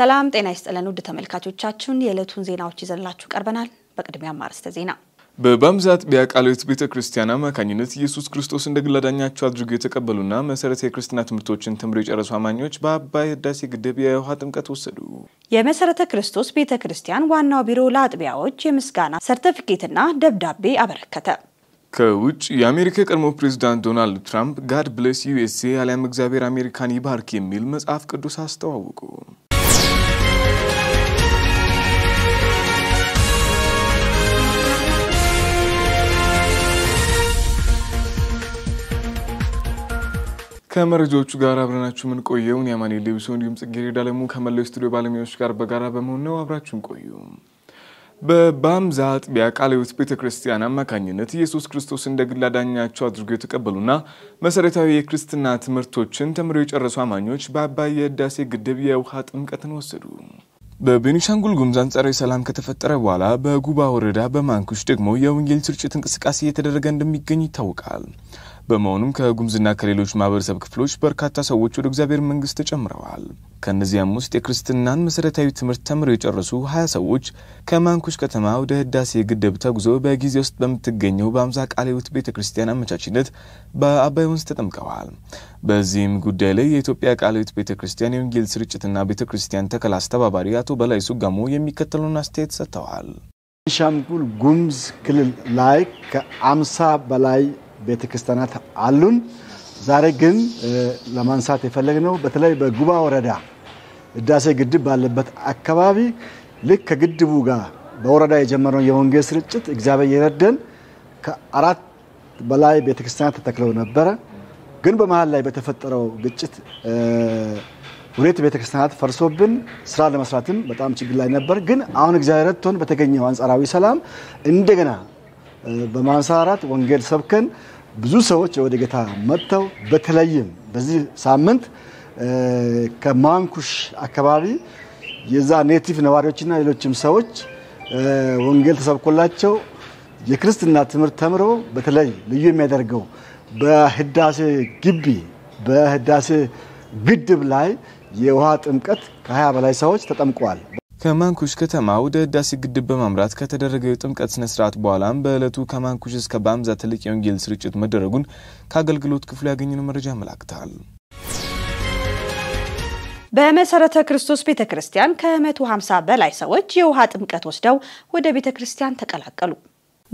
ሰላም ጤና ይስጥልን ውድ ተመልካቾቻችን፣ የዕለቱን ዜናዎች ይዘንላችሁ ቀርበናል። በቅድሚያ አርዕስተ ዜና በባምዛት አጥቢያ ቃልዮት ቤተ ክርስቲያን አማካኝነት ኢየሱስ ክርስቶስ እንደ ግል አዳኛቸው አድርገው የተቀበሉና መሰረተ የክርስትና ትምህርቶችን ተምረው የጨረሱ አማኞች በአባይ ህዳሴ ግድብ የውሃ ጥምቀት ወሰዱ። የመሰረተ ክርስቶስ ቤተ ክርስቲያን ዋናው ቢሮ ለአጥቢያዎች የምስጋና ሰርተፊኬትና ደብዳቤ አበረከተ። ከውጭ የአሜሪካ የቀድሞ ፕሬዚዳንት ዶናልድ ትራምፕ ጋድ ብለስ ዩኤስኤ አሊያም እግዚአብሔር አሜሪካን ይባርክ የሚል መጽሐፍ ቅዱስ አስተዋውቁ ከመረጃዎቹ ጋር አብረናችሁ ምን ቆየውን የአማኔ ሌዊሶ እንዲሁም ጽጌሬ አለሙ ከመላው ስቱዲዮ ባለሙያዎች ጋር በጋራ በመሆን ነው። አብራችሁን ቆዩ። በባምዛ አጥቢያ ቃለ ሕይወት ቤተ ክርስቲያን አማካኝነት ኢየሱስ ክርስቶስ እንደ ግል አዳኛቸው አድርገው የተቀበሉና መሰረታዊ የክርስትና ትምህርቶችን ተምረው የጨረሱ አማኞች በአባይ የህዳሴ ግድብ የውሃ ጥምቀትን ወሰዱ። በቤኒሻንጉል ጉምዝ አንጻራዊ ሰላም ከተፈጠረ በኋላ በጉባ ወረዳ በማንኩሽ ደግሞ የወንጌል ስርጭት እንቅስቃሴ እየተደረገ እንደሚገኝ ይታወቃል። በመሆኑም ከጉምዝና ከሌሎች ማህበረሰብ ክፍሎች በርካታ ሰዎች ወደ እግዚአብሔር መንግስት ተጨምረዋል። ከእነዚያም ውስጥ የክርስትናን መሰረታዊ ትምህርት ተምረው የጨረሱ ሀያ ሰዎች ከማንኩሽ ከተማ ወደ ህዳሴ ግድብ ተጉዞ በጊዜ ውስጥ በምትገኘው በአምዛ ቃለ ሕይወት ቤተ ክርስቲያን አመቻችነት በአባይ ወንዝ ተጠምቀዋል። በዚህም ጉዳይ ላይ የኢትዮጵያ ቃለ ሕይወት ቤተ ክርስቲያን የወንጌል ስርጭትና ቤተ ክርስቲያን ተከላ አስተባባሪ አቶ በላይ ሱጋሞ የሚከተለውን አስተያየት ሰጥተዋል። ቤንሻንጉል ጉምዝ ክልል ላይ ከአምሳ በላይ ቤተክርስቲያናት አሉን። ዛሬ ግን ለማንሳት የፈለግነው በተለይ በጉባ ወረዳ ህዳሴ ግድብ ባለበት አካባቢ ልክ ከግድቡ ጋር በወረዳ የጀመረውን የወንጌል ስርጭት እግዚአብሔር የረደን ከአራት በላይ ቤተክርስቲያናት ተተክለው ነበረ። ግን በመሀል ላይ በተፈጠረው ግጭት ሁለት ቤተክርስቲያናት ፈርሶብን ስራ ለመስራትም በጣም ችግር ላይ ነበር። ግን አሁን እግዚአብሔር ረድቶን በተገኘው አንጻራዊ ሰላም እንደገና በማንሰራራት ወንጌል ሰብከን ብዙ ሰዎች ወደ ጌታ መጥተው በተለይም በዚህ ሳምንት ከማንኩሽ አካባቢ የዛ ኔቲቭ ነዋሪዎችና ሌሎችም ሰዎች ወንጌል ተሰብኮላቸው የክርስትና ትምህርት ተምሮ በተለይ ልዩ የሚያደርገው በህዳሴ ግቢ በህዳሴ ግድብ ላይ የውሃ ጥምቀት ከ20 በላይ ሰዎች ተጠምቀዋል። ከማንኩሽ ከተማ ወደ ህዳሴ ግድብ በማምራት ከተደረገው የጥምቀት ስነ ስርዓት በኋላም በእለቱ ከማንኩሽ እስከ ባምዛ ትልቅ የወንጌል ስርጭት መደረጉን ከአገልግሎት ክፍሉ ያገኘነው መረጃ ያመላክታል። በመሰረተ ክርስቶስ ቤተ ክርስቲያን ከ150 በላይ ሰዎች የውሃ ጥምቀት ወስደው ወደ ቤተ ክርስቲያን ተቀላቀሉ።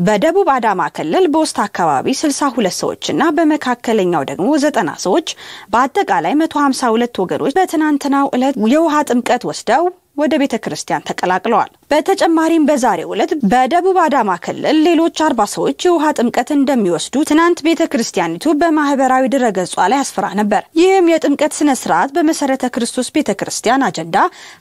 በደቡብ አዳማ ክልል በውስጥ አካባቢ 62 ሰዎችና በመካከለኛው ደግሞ 90 ሰዎች በአጠቃላይ 152 ወገኖች በትናንትናው ዕለት የውሃ ጥምቀት ወስደው ወደ ቤተ ክርስቲያን ተቀላቅለዋል። በተጨማሪም በዛሬው ዕለት በደቡብ አዳማ ክልል ሌሎች አርባ ሰዎች የውሃ ጥምቀት እንደሚወስዱ ትናንት ቤተ ክርስቲያኒቱ በማህበራዊ ድረገጿ ላይ አስፍራ ነበር። ይህም የጥምቀት ስነ ስርዓት በመሰረተ ክርስቶስ ቤተ ክርስቲያን አጀንዳ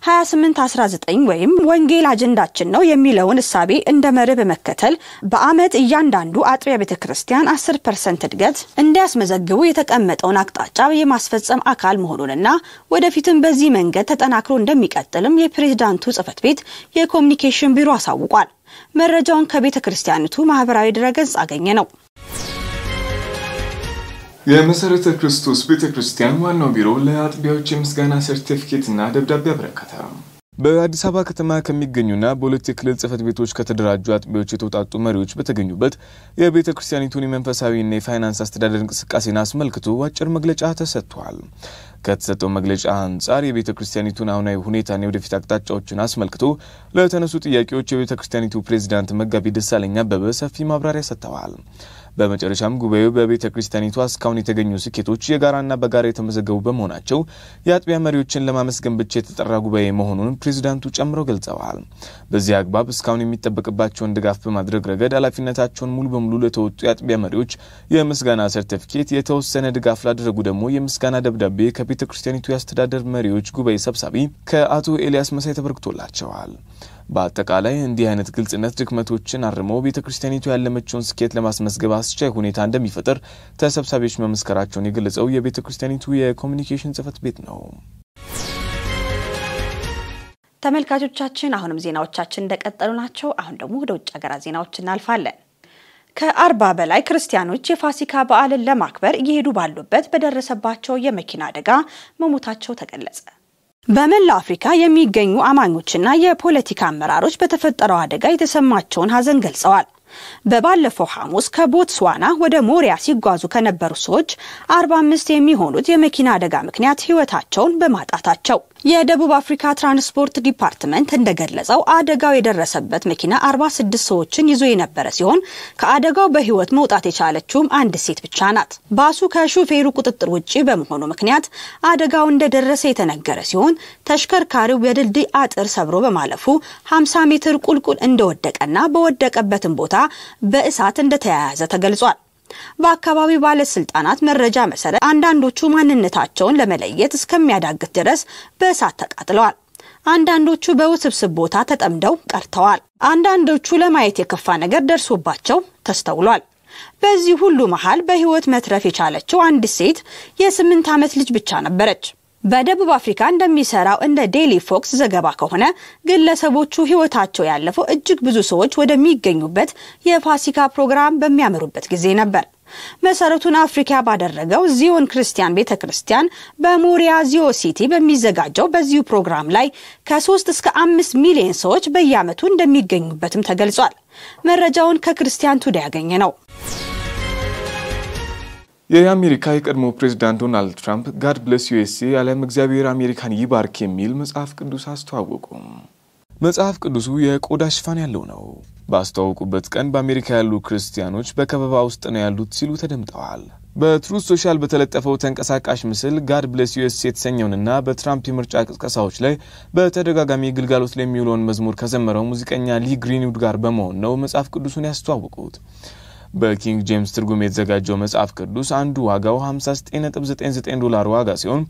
2819 ወይም ወንጌል አጀንዳችን ነው የሚለውን እሳቤ እንደ መርህ በመከተል በአመት እያንዳንዱ አጥቢያ ቤተ ክርስቲያን 10 ፐርሰንት እድገት እንዲያስመዘግቡ የተቀመጠውን አቅጣጫ የማስፈጸም አካል መሆኑንና ወደፊትም በዚህ መንገድ ተጠናክሮ እንደሚቀጥልም የፕሬዝዳንቱ ጽህፈት ቤት ኮሚኒኬሽን ቢሮ አሳውቋል። መረጃውን ከቤተ ክርስቲያኒቱ ማህበራዊ ድረገጽ አገኘ ነው። የመሰረተ ክርስቶስ ቤተ ክርስቲያን ዋናው ቢሮ ለአጥቢያዎች የምስጋና እና ደብዳቤ አበረከተ። በአዲስ አበባ ከተማ ከሚገኙና በሁለት የክልል ጽህፈት ቤቶች ከተደራጁ አጥቢዎች የተውጣጡ መሪዎች በተገኙበት የቤተ ክርስቲያኒቱን የመንፈሳዊና የፋይናንስ አስተዳደር እንቅስቃሴን አስመልክቶ አጭር መግለጫ ተሰጥቷል። ከተሰጠው መግለጫ አንጻር የቤተ ክርስቲያኒቱን አሁናዊ ሁኔታና የወደፊት አቅጣጫዎችን አስመልክቶ ለተነሱ ጥያቄዎች የቤተ ክርስቲያኒቱ ፕሬዚዳንት መጋቢ ደሳለኝ አበበ ሰፊ ማብራሪያ ሰጥተዋል። በመጨረሻም ጉባኤው በቤተ ክርስቲያኒቷ እስካሁን የተገኙ ስኬቶች የጋራና በጋራ የተመዘገቡ በመሆናቸው የአጥቢያ መሪዎችን ለማመስገን ብቻ የተጠራ ጉባኤ መሆኑን ፕሬዚዳንቱ ጨምረው ገልጸዋል። በዚህ አግባብ እስካሁን የሚጠበቅባቸውን ድጋፍ በማድረግ ረገድ ኃላፊነታቸውን ሙሉ በሙሉ ለተወጡ የአጥቢያ መሪዎች የምስጋና ሰርቲፊኬት፣ የተወሰነ ድጋፍ ላደረጉ ደግሞ የምስጋና ደብዳቤ ከቤተ ክርስቲያኒቱ የአስተዳደር መሪዎች ጉባኤ ሰብሳቢ ከአቶ ኤልያስ መሳይ ተበርክቶላቸዋል። በአጠቃላይ እንዲህ አይነት ግልጽነት ድክመቶችን አርሞ ቤተ ክርስቲያኒቱ ያለመችውን ስኬት ለማስመዝገብ አስቻይ ሁኔታ እንደሚፈጥር ተሰብሳቢዎች መመስከራቸውን የገለጸው የቤተ ክርስቲያኒቱ የኮሚኒኬሽን ጽህፈት ቤት ነው። ተመልካቾቻችን አሁንም ዜናዎቻችን እንደቀጠሉ ናቸው። አሁን ደግሞ ወደ ውጭ ሀገራት ዜናዎች እናልፋለን። ከአርባ በላይ ክርስቲያኖች የፋሲካ በዓልን ለማክበር እየሄዱ ባሉበት በደረሰባቸው የመኪና አደጋ መሞታቸው ተገለጸ። በመላው አፍሪካ የሚገኙ አማኞችና የፖለቲካ አመራሮች በተፈጠረው አደጋ የተሰማቸውን ሀዘን ገልጸዋል። በባለፈው ሐሙስ ከቦትስዋና ወደ ሞሪያ ሲጓዙ ከነበሩ ሰዎች 45 የሚሆኑት የመኪና አደጋ ምክንያት ሕይወታቸውን በማጣታቸው የደቡብ አፍሪካ ትራንስፖርት ዲፓርትመንት እንደገለጸው አደጋው የደረሰበት መኪና 46 ሰዎችን ይዞ የነበረ ሲሆን ከአደጋው በሕይወት መውጣት የቻለችውም አንድ ሴት ብቻ ናት። ባሱ ከሹፌሩ ቁጥጥር ውጪ በመሆኑ ምክንያት አደጋው እንደደረሰ የተነገረ ሲሆን ተሽከርካሪው የድልድይ አጥር ሰብሮ በማለፉ 50 ሜትር ቁልቁል እንደወደቀና በወደቀበትም ቦታ ቦታ በእሳት እንደተያያዘ ተገልጿል። በአካባቢው ባለስልጣናት መረጃ መሰረት አንዳንዶቹ ማንነታቸውን ለመለየት እስከሚያዳግት ድረስ በእሳት ተቃጥለዋል። አንዳንዶቹ በውስብስብ ቦታ ተጠምደው ቀርተዋል። አንዳንዶቹ ለማየት የከፋ ነገር ደርሶባቸው ተስተውሏል። በዚህ ሁሉ መሃል በህይወት መትረፍ የቻለችው አንዲት ሴት የስምንት ዓመት ልጅ ብቻ ነበረች። በደቡብ አፍሪካ እንደሚሰራው እንደ ዴሊ ፎክስ ዘገባ ከሆነ ግለሰቦቹ ህይወታቸው ያለፈው እጅግ ብዙ ሰዎች ወደሚገኙበት የፋሲካ ፕሮግራም በሚያመሩበት ጊዜ ነበር። መሰረቱን አፍሪካ ባደረገው ዚዮን ክርስቲያን ቤተ ክርስቲያን በሞሪያ ዚዮ ሲቲ በሚዘጋጀው በዚሁ ፕሮግራም ላይ ከሶስት እስከ አምስት ሚሊዮን ሰዎች በየዓመቱ እንደሚገኙበትም ተገልጿል። መረጃውን ከክርስቲያን ቱዳ ያገኘ ነው። የአሜሪካ የቀድሞ ፕሬዚዳንት ዶናልድ ትራምፕ ጋድ ብለስ ዩኤስኤ ያለም እግዚአብሔር አሜሪካን ይባርክ የሚል መጽሐፍ ቅዱስ አስተዋወቁ። መጽሐፍ ቅዱሱ የቆዳ ሽፋን ያለው ነው። ባስተዋወቁበት ቀን በአሜሪካ ያሉ ክርስቲያኖች በከበባ ውስጥ ነው ያሉት ሲሉ ተደምጠዋል። በትሩዝ ሶሻል በተለጠፈው ተንቀሳቃሽ ምስል ጋድ ብለስ ዩኤስ የተሰኘውንና በትራምፕ የምርጫ ቅስቀሳዎች ላይ በተደጋጋሚ ግልጋሎት ላይ የሚውለውን መዝሙር ከዘመረው ሙዚቀኛ ሊ ግሪንውድ ጋር በመሆን ነው መጽሐፍ ቅዱሱን ያስተዋወቁት። በኪንግ ጄምስ ትርጉም የተዘጋጀው መጽሐፍ ቅዱስ አንዱ ዋጋው 59.99 ዶላር ዋጋ ሲሆን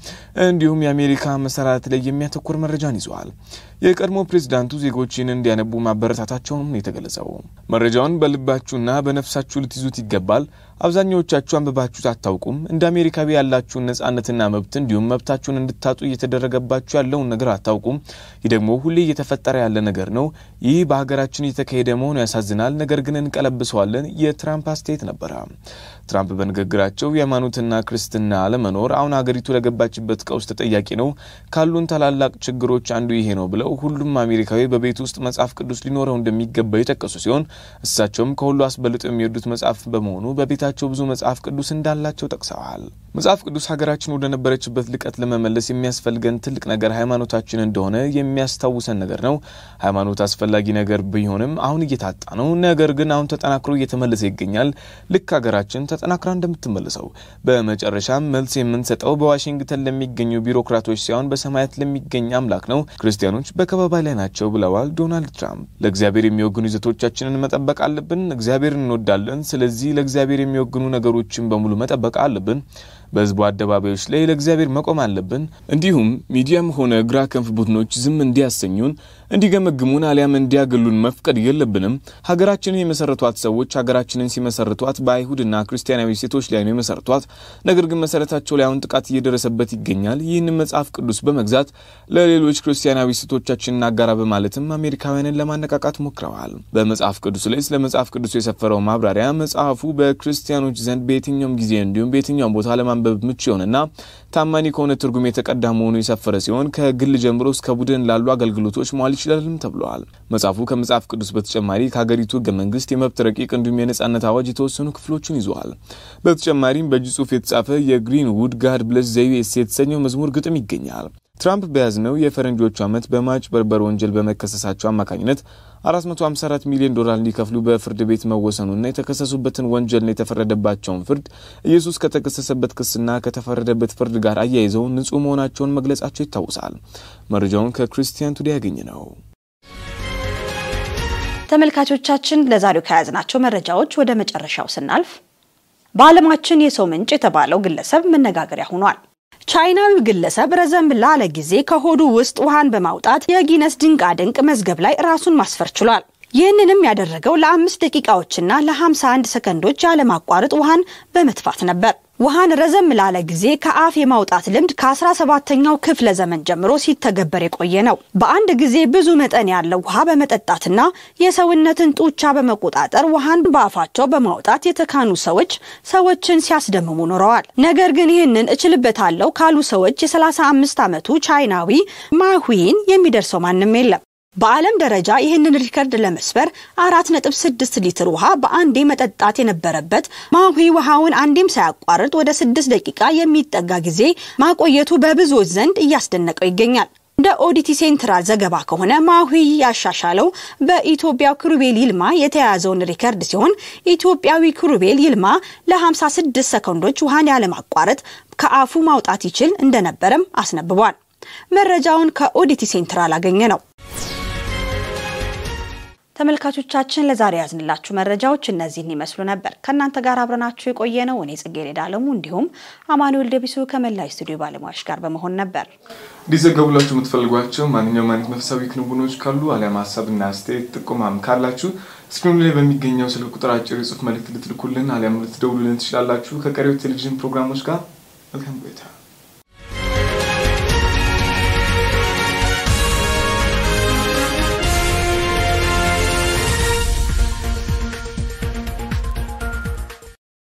እንዲሁም የአሜሪካ መሰራት ላይ የሚያተኩር መረጃን ይዘዋል። የቀድሞ ፕሬዚዳንቱ ዜጎችን እንዲያነቡ ማበረታታቸውም የተገለጸው መረጃውን በልባችሁና በነፍሳችሁ ልትይዙት ይገባል። አብዛኛዎቻችሁ አንብባችሁት አታውቁም። እንደ አሜሪካዊ ያላችሁን ነጻነትና መብት እንዲሁም መብታችሁን እንድታጡ እየተደረገባችሁ ያለውን ነገር አታውቁም። ይህ ደግሞ ሁሌ እየተፈጠረ ያለ ነገር ነው። ይህ በሀገራችን እየተካሄደ መሆኑ ያሳዝናል። ነገር ግን እንቀለብሰዋለን። የትራምፕ አስተያየት ነበረ። ትራምፕ በንግግራቸው የሃይማኖትና ክርስትና አለመኖር አሁን ሀገሪቱ ለገባችበት ቀውስ ተጠያቂ ነው፣ ካሉን ታላላቅ ችግሮች አንዱ ይሄ ነው ብለው ሁሉም አሜሪካዊ በቤት ውስጥ መጽሐፍ ቅዱስ ሊኖረው እንደሚገባ የጠቀሱ ሲሆን እሳቸውም ከሁሉ አስበልጦ የሚወዱት መጽሐፍ በመሆኑ በቤታቸው ብዙ መጽሐፍ ቅዱስ እንዳላቸው ጠቅሰዋል። መጽሐፍ ቅዱስ ሀገራችን ወደነበረችበት ልቀት ለመመለስ የሚያስፈልገን ትልቅ ነገር ሃይማኖታችን እንደሆነ የሚያስታውሰን ነገር ነው። ሃይማኖት አስፈላጊ ነገር ቢሆንም አሁን እየታጣ ነው። ነገር ግን አሁን ተጠናክሮ እየተመለሰ ይገኛል። ልክ ሀገራችን ተጠናክራ እንደምትመልሰው። በመጨረሻም መልስ የምንሰጠው በዋሽንግተን ለሚገኙ ቢሮክራቶች ሳይሆን በሰማያት ለሚገኝ አምላክ ነው። ክርስቲያኖች በከበባ ላይ ናቸው ብለዋል ዶናልድ ትራምፕ። ለእግዚአብሔር የሚወግኑ ይዘቶቻችንን መጠበቅ አለብን። እግዚአብሔር እንወዳለን። ስለዚህ ለእግዚአብሔር የሚወግኑ ነገሮችን በሙሉ መጠበቅ አለብን። በህዝቡ አደባባዮች ላይ ለእግዚአብሔር መቆም አለብን። እንዲሁም ሚዲያም ሆነ ግራ ክንፍ ቡድኖች ዝም እንዲያሰኙን፣ እንዲገመግሙን አሊያም እንዲያገሉን መፍቀድ የለብንም። ሀገራችንን የመሰረቷት ሰዎች ሀገራችንን ሲመሰርቷት በአይሁድና ክርስቲያናዊ ሴቶች ላይ ነው የመሰረቷት። ነገር ግን መሰረታቸው ላይ አሁን ጥቃት እየደረሰበት ይገኛል። ይህን መጽሐፍ ቅዱስ በመግዛት ለሌሎች ክርስቲያናዊ ሴቶቻችንን አጋራ በማለትም አሜሪካውያንን ለማነቃቃት ሞክረዋል። በመጽሐፍ ቅዱስ ላይ ስለ መጽሐፍ ቅዱስ የሰፈረው ማብራሪያ መጽሐፉ በክርስቲያኖች ዘንድ በየትኛውም ጊዜ እንዲሁም በየትኛውም ቦታ ለማንበብ ለማንበብ ምቹ የሆነና ታማኒ ከሆነ ትርጉም የተቀዳ መሆኑ የሰፈረ ሲሆን ከግል ጀምሮ እስከ ቡድን ላሉ አገልግሎቶች መዋል ይችላልም ተብለዋል። መጽሐፉ ከመጽሐፍ ቅዱስ በተጨማሪ ከሀገሪቱ ህገ መንግስት የመብት ረቂቅ እንዲሁም የነጻነት አዋጅ የተወሰኑ ክፍሎችን ይዘዋል። በተጨማሪም በእጅ ጽሁፍ የተጻፈ የግሪንውድ ጋድ ብለስ ዘዩ የተሰኘው መዝሙር ግጥም ይገኛል። ትራምፕ በያዝነው የፈረንጆቹ ዓመት በማጭበርበር ወንጀል በመከሰሳቸው አማካኝነት 454 ሚሊዮን ዶላር እንዲከፍሉ በፍርድ ቤት መወሰኑና የተከሰሱበትን ወንጀልና የተፈረደባቸውን ፍርድ ኢየሱስ ከተከሰሰበት ክስና ከተፈረደበት ፍርድ ጋር አያይዘው ንጹህ መሆናቸውን መግለጻቸው ይታወሳል። መረጃውን ከክርስቲያን ቱዴ ያገኝ ነው። ተመልካቾቻችን ለዛሬው ከያዝናቸው መረጃዎች ወደ መጨረሻው ስናልፍ በዓለማችን የሰው ምንጭ የተባለው ግለሰብ መነጋገሪያ ሆኗል። ቻይናዊ ግለሰብ ረዘም ላለ ጊዜ ከሆዱ ውስጥ ውሃን በማውጣት የጊነስ ድንቃ ድንቅ መዝገብ ላይ ራሱን ማስፈር ችሏል። ይህንንም ያደረገው ለአምስት ደቂቃዎችና ለ51 ሰከንዶች ያለማቋረጥ ውሃን በመትፋት ነበር። ውሃን ረዘም ላለ ጊዜ ከአፍ የማውጣት ልምድ ከ17ኛው ክፍለ ዘመን ጀምሮ ሲተገበር የቆየ ነው። በአንድ ጊዜ ብዙ መጠን ያለው ውሃ በመጠጣትና የሰውነትን ጡቻ በመቆጣጠር ውሃን በአፋቸው በማውጣት የተካኑ ሰዎች ሰዎችን ሲያስደምሙ ኖረዋል። ነገር ግን ይህንን እችልበታለሁ ካሉ ሰዎች የ35 ዓመቱ ቻይናዊ ማሁይን የሚደርሰው ማንም የለም። በዓለም ደረጃ ይህንን ሪከርድ ለመስበር አራት ነጥብ ስድስት ሊትር ውሃ በአንዴ መጠጣት የነበረበት ማሁ ውሃውን አንዴም ሳያቋርጥ ወደ ስድስት ደቂቃ የሚጠጋ ጊዜ ማቆየቱ በብዙዎች ዘንድ እያስደነቀው ይገኛል። እንደ ኦዲቲ ሴንትራል ዘገባ ከሆነ ማሁ ያሻሻለው በኢትዮጵያው ክሩቤል ይልማ የተያያዘውን ሪከርድ ሲሆን ኢትዮጵያዊ ክሩቤል ይልማ ለ56 ሰከንዶች ውሃን ያለማቋረጥ ከአፉ ማውጣት ይችል እንደነበረም አስነብቧል። መረጃውን ከኦዲቲ ሴንትራል አገኘ ነው። ተመልካቾቻችን ለዛሬ ያዝንላችሁ መረጃዎች እነዚህን ይመስሉ ነበር። ከእናንተ ጋር አብረናችሁ የቆየ ነው እኔ ጽጌረዳ አለሙ እንዲሁም አማኑኤል ደቢሶ ከመላይ ስቱዲዮ ባለሙያዎች ጋር በመሆን ነበር። እንዲዘገቡላችሁ የምትፈልጓቸው ማንኛውም አይነት መንፈሳዊ ክንውኖች ካሉ አሊያም ሀሳብና አስተያየት ጥቁማም ካላችሁ ስክሪኑ ላይ በሚገኘው ስልክ ቁጥር አጭር የጽሁፍ መልእክት ልትልኩልን አሊያም ልትደውሉልን ትችላላችሁ። ከቀሪው ቴሌቪዥን ፕሮግራሞች ጋር መልካም ቆይታ